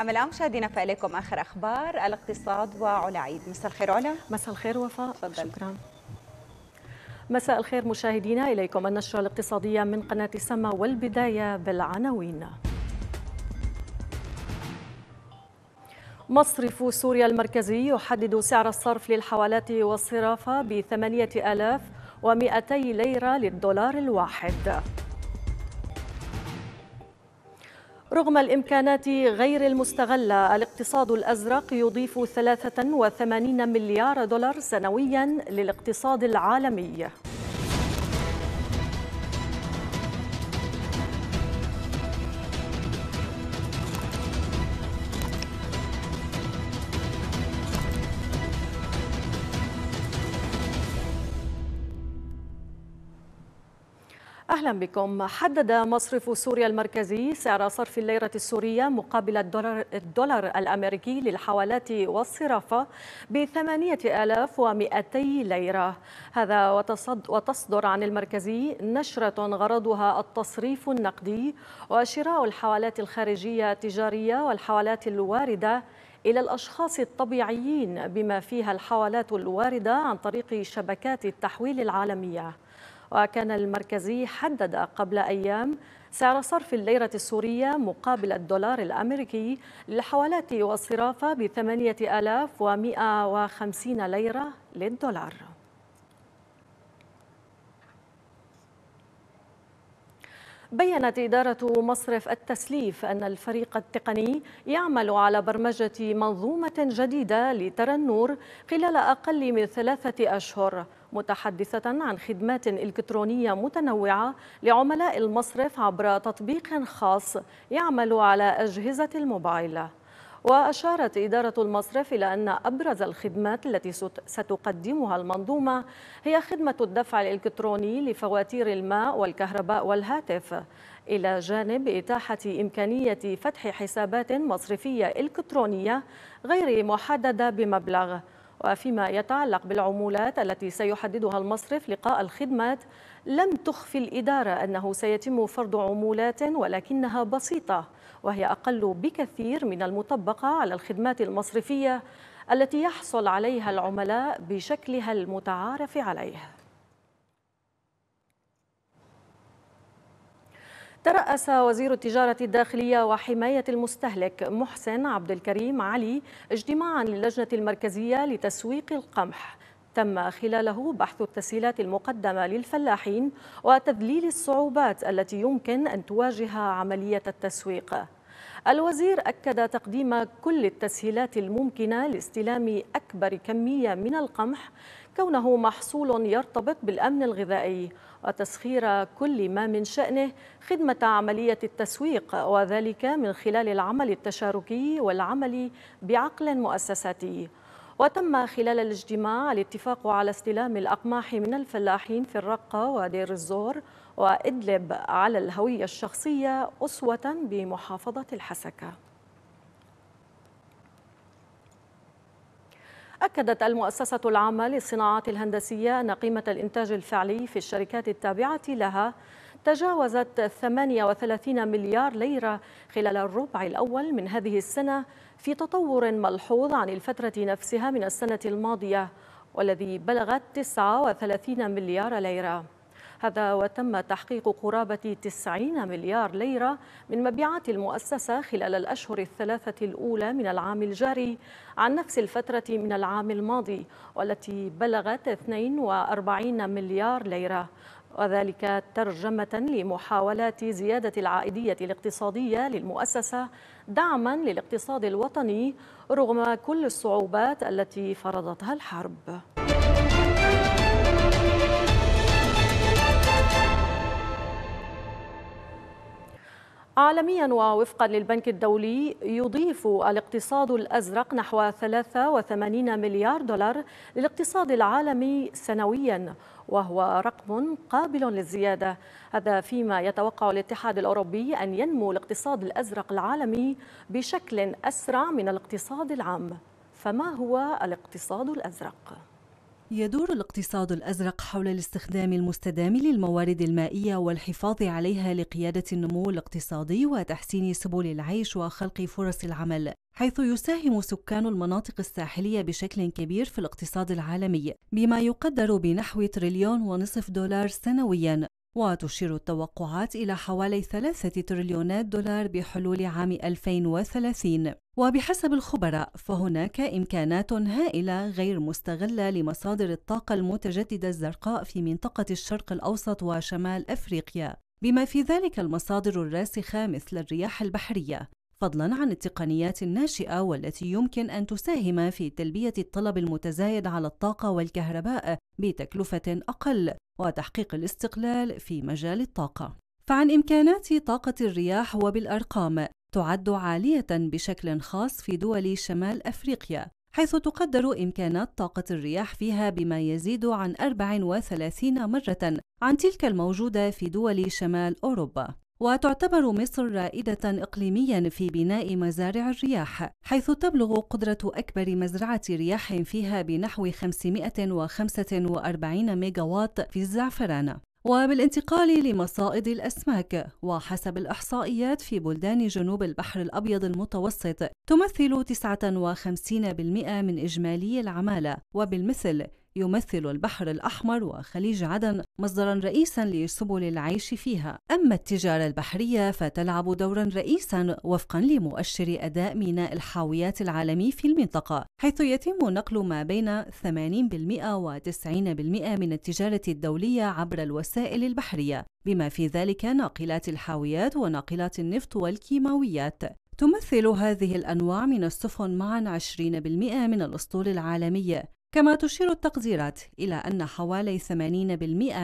الآن مشاهدينا فإليكم آخر أخبار الاقتصاد وعلا عيد مساء الخير علا مساء الخير وفاء تفضل. شكرا مساء الخير مشاهدينا إليكم النشرة الاقتصادية من قناة سما والبداية بالعناوين مصرف سوريا المركزي يحدد سعر الصرف للحوالات والصرافة ب 8200 ليرة للدولار الواحد رغم الإمكانات غير المستغلة الاقتصاد الأزرق يضيف 83 مليار دولار سنويا للاقتصاد العالمي أهلا بكم حدد مصرف سوريا المركزي سعر صرف الليرة السورية مقابل الدولار, الدولار الأمريكي للحوالات والصرافة ب 8200 ليرة هذا وتصدر عن المركزي نشرة غرضها التصريف النقدي وشراء الحوالات الخارجية التجارية والحوالات الواردة إلى الأشخاص الطبيعيين بما فيها الحوالات الواردة عن طريق شبكات التحويل العالمية وكان المركزي حدد قبل أيام سعر صرف الليرة السورية مقابل الدولار الأمريكي للحوالات والصرافة ب 8150 ليرة للدولار بيّنت إدارة مصرف التسليف أن الفريق التقني يعمل على برمجة منظومة جديدة لترى النور خلال أقل من ثلاثة أشهر متحدثة عن خدمات إلكترونية متنوعة لعملاء المصرف عبر تطبيق خاص يعمل على أجهزة الموبايل وأشارت إدارة المصرف إلى أن أبرز الخدمات التي ستقدمها المنظومة هي خدمة الدفع الإلكتروني لفواتير الماء والكهرباء والهاتف إلى جانب إتاحة إمكانية فتح حسابات مصرفية إلكترونية غير محددة بمبلغ وفيما يتعلق بالعمولات التي سيحددها المصرف لقاء الخدمات لم تخفي الإدارة أنه سيتم فرض عمولات ولكنها بسيطة وهي أقل بكثير من المطبقة على الخدمات المصرفية التي يحصل عليها العملاء بشكلها المتعارف عليه ترأس وزير التجارة الداخلية وحماية المستهلك محسن عبد الكريم علي اجتماعا للجنة المركزية لتسويق القمح تم خلاله بحث التسهيلات المقدمة للفلاحين وتذليل الصعوبات التي يمكن أن تواجه عملية التسويق الوزير أكد تقديم كل التسهيلات الممكنة لاستلام أكبر كمية من القمح كونه محصول يرتبط بالأمن الغذائي وتسخير كل ما من شأنه خدمة عملية التسويق وذلك من خلال العمل التشاركي والعمل بعقل مؤسساتي وتم خلال الاجتماع الاتفاق على استلام الأقماح من الفلاحين في الرقة ودير الزور وإدلب على الهوية الشخصية أسوة بمحافظة الحسكة أكدت المؤسسة العامة للصناعات الهندسية أن قيمة الإنتاج الفعلي في الشركات التابعة لها تجاوزت 38 مليار ليرة خلال الربع الأول من هذه السنة في تطور ملحوظ عن الفترة نفسها من السنة الماضية والذي بلغت 39 مليار ليرة هذا وتم تحقيق قرابة 90 مليار ليرة من مبيعات المؤسسة خلال الأشهر الثلاثة الأولى من العام الجاري عن نفس الفترة من العام الماضي والتي بلغت 42 مليار ليرة وذلك ترجمة لمحاولات زيادة العائدية الاقتصادية للمؤسسة دعما للاقتصاد الوطني رغم كل الصعوبات التي فرضتها الحرب عالميا ووفقا للبنك الدولي يضيف الاقتصاد الازرق نحو 83 مليار دولار للاقتصاد العالمي سنويا وهو رقم قابل للزياده هذا فيما يتوقع الاتحاد الاوروبي ان ينمو الاقتصاد الازرق العالمي بشكل اسرع من الاقتصاد العام فما هو الاقتصاد الازرق يدور الاقتصاد الأزرق حول الاستخدام المستدام للموارد المائية والحفاظ عليها لقيادة النمو الاقتصادي وتحسين سبل العيش وخلق فرص العمل، حيث يساهم سكان المناطق الساحلية بشكل كبير في الاقتصاد العالمي، بما يقدر بنحو تريليون ونصف دولار سنوياً، وتشير التوقعات إلى حوالي ثلاثة تريليونات دولار بحلول عام 2030 وبحسب الخبراء فهناك إمكانات هائلة غير مستغلة لمصادر الطاقة المتجددة الزرقاء في منطقة الشرق الأوسط وشمال أفريقيا بما في ذلك المصادر الراسخة مثل الرياح البحرية فضلا عن التقنيات الناشئه والتي يمكن ان تساهم في تلبيه الطلب المتزايد على الطاقه والكهرباء بتكلفه اقل وتحقيق الاستقلال في مجال الطاقة. فعن إمكانات طاقة الرياح وبالأرقام تعد عالية بشكل خاص في دول شمال أفريقيا، حيث تقدر إمكانات طاقة الرياح فيها بما يزيد عن 34 مرة عن تلك الموجودة في دول شمال أوروبا. وتعتبر مصر رائدة إقليميا في بناء مزارع الرياح حيث تبلغ قدرة أكبر مزرعة رياح فيها بنحو 545 ميجاوات في الزعفران وبالانتقال لمصائد الأسماك وحسب الإحصائيات في بلدان جنوب البحر الأبيض المتوسط تمثل 59% من إجمالي العمالة وبالمثل يمثل البحر الأحمر وخليج عدن مصدرا رئيسا لسبل العيش فيها أما التجارة البحرية فتلعب دورا رئيسا وفقا لمؤشر أداء ميناء الحاويات العالمي في المنطقة حيث يتم نقل ما بين 80% و 90% من التجارة الدولية عبر الوسائل البحرية بما في ذلك ناقلات الحاويات وناقلات النفط والكيماويات تمثل هذه الأنواع من السفن معا 20% من الأسطول العالمي كما تشير التقديرات إلى أن حوالي 80%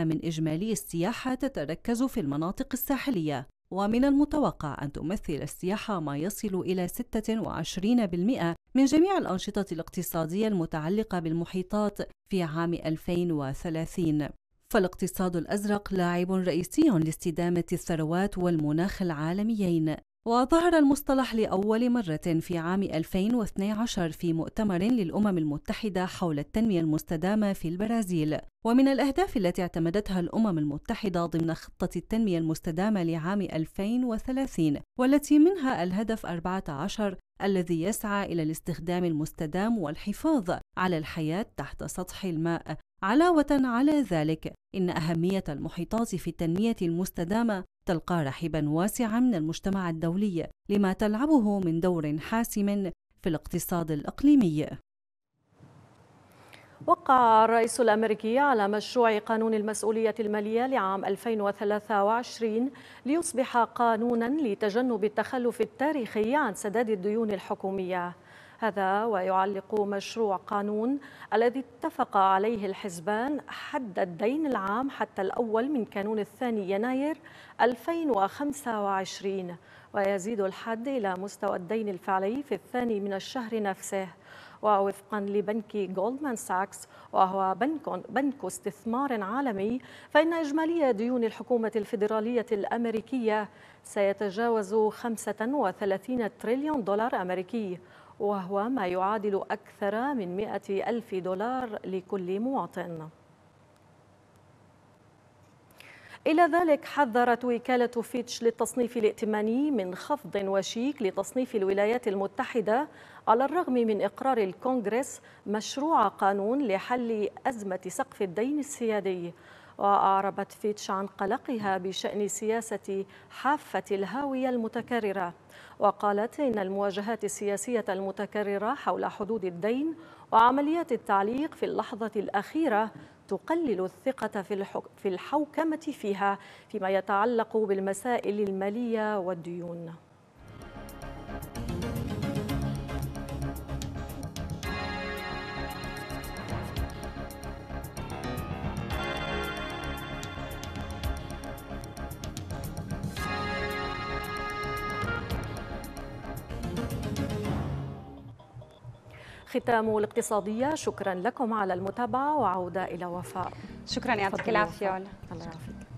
من إجمالي السياحة تتركز في المناطق الساحلية، ومن المتوقع أن تمثل السياحة ما يصل إلى 26% من جميع الأنشطة الاقتصادية المتعلقة بالمحيطات في عام 2030. فالاقتصاد الأزرق لاعب رئيسي لاستدامة الثروات والمناخ العالميين، وظهر المصطلح لأول مرة في عام 2012 في مؤتمر للأمم المتحدة حول التنمية المستدامة في البرازيل، ومن الأهداف التي اعتمدتها الأمم المتحدة ضمن خطة التنمية المستدامة لعام 2030، والتي منها الهدف 14 الذي يسعى إلى الاستخدام المستدام والحفاظ على الحياة تحت سطح الماء علاوة على ذلك، إن أهمية المحيطات في التنمية المستدامة تلقى رحبًا واسعًا من المجتمع الدولي لما تلعبه من دور حاسم في الاقتصاد الإقليمي. وقع الرئيس الأمريكي على مشروع قانون المسؤولية المالية لعام 2023 ليصبح قانونا لتجنب التخلف التاريخي عن سداد الديون الحكومية هذا ويعلق مشروع قانون الذي اتفق عليه الحزبان حد الدين العام حتى الأول من كانون الثاني يناير 2025 ويزيد الحد إلى مستوى الدين الفعلي في الثاني من الشهر نفسه ووفقا لبنك جولدمان ساكس وهو بنك بنك استثمار عالمي فإن إجمالي ديون الحكومة الفيدرالية الأمريكية سيتجاوز 35 تريليون دولار أمريكي وهو ما يعادل أكثر من 100 ألف دولار لكل مواطن إلى ذلك حذرت وكالة فيتش للتصنيف الائتماني من خفض وشيك لتصنيف الولايات المتحدة على الرغم من إقرار الكونغرس مشروع قانون لحل أزمة سقف الدين السيادي وأعربت فيتش عن قلقها بشأن سياسة حافة الهاوية المتكررة وقالت إن المواجهات السياسية المتكررة حول حدود الدين وعمليات التعليق في اللحظة الأخيرة تقلل الثقة في الحوكمة فيها فيما يتعلق بالمسائل المالية والديون ختام الاقتصادية شكرا لكم على المتابعة وعودة إلى وفاء شكرا يعطيك العافية الله يعافيك